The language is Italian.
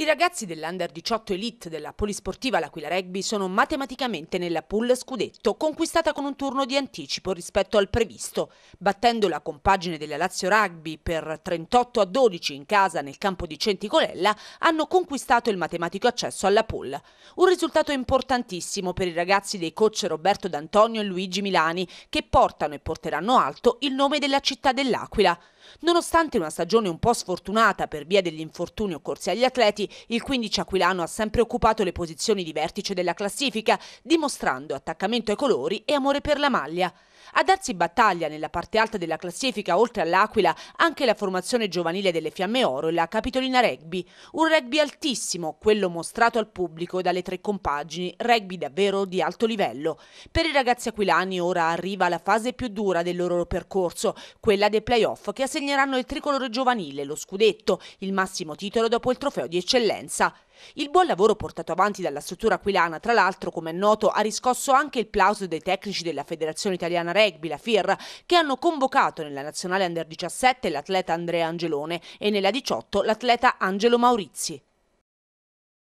I ragazzi dell'Under 18 Elite della Polisportiva L'Aquila Rugby sono matematicamente nella pool scudetto, conquistata con un turno di anticipo rispetto al previsto, battendo la compagine della Lazio Rugby per 38 a 12 in casa nel campo di Centicolella, hanno conquistato il matematico accesso alla pool. Un risultato importantissimo per i ragazzi dei coach Roberto D'Antonio e Luigi Milani, che portano e porteranno alto il nome della città dell'Aquila. Nonostante una stagione un po' sfortunata per via degli infortuni occorsi agli atleti, il 15 aquilano ha sempre occupato le posizioni di vertice della classifica, dimostrando attaccamento ai colori e amore per la maglia. A darsi battaglia nella parte alta della classifica, oltre all'Aquila, anche la formazione giovanile delle Fiamme Oro e la Capitolina Rugby. Un rugby altissimo, quello mostrato al pubblico dalle tre compagini, rugby davvero di alto livello. Per i ragazzi aquilani ora arriva la fase più dura del loro percorso, quella dei playoff che assegneranno il tricolore giovanile, lo scudetto, il massimo titolo dopo il trofeo di eccellenza. Il buon lavoro portato avanti dalla struttura aquilana, tra l'altro, come è noto, ha riscosso anche il plauso dei tecnici della Federazione Italiana Rugby, la FIR, che hanno convocato nella nazionale under 17 l'atleta Andrea Angelone e nella 18 l'atleta Angelo Maurizi.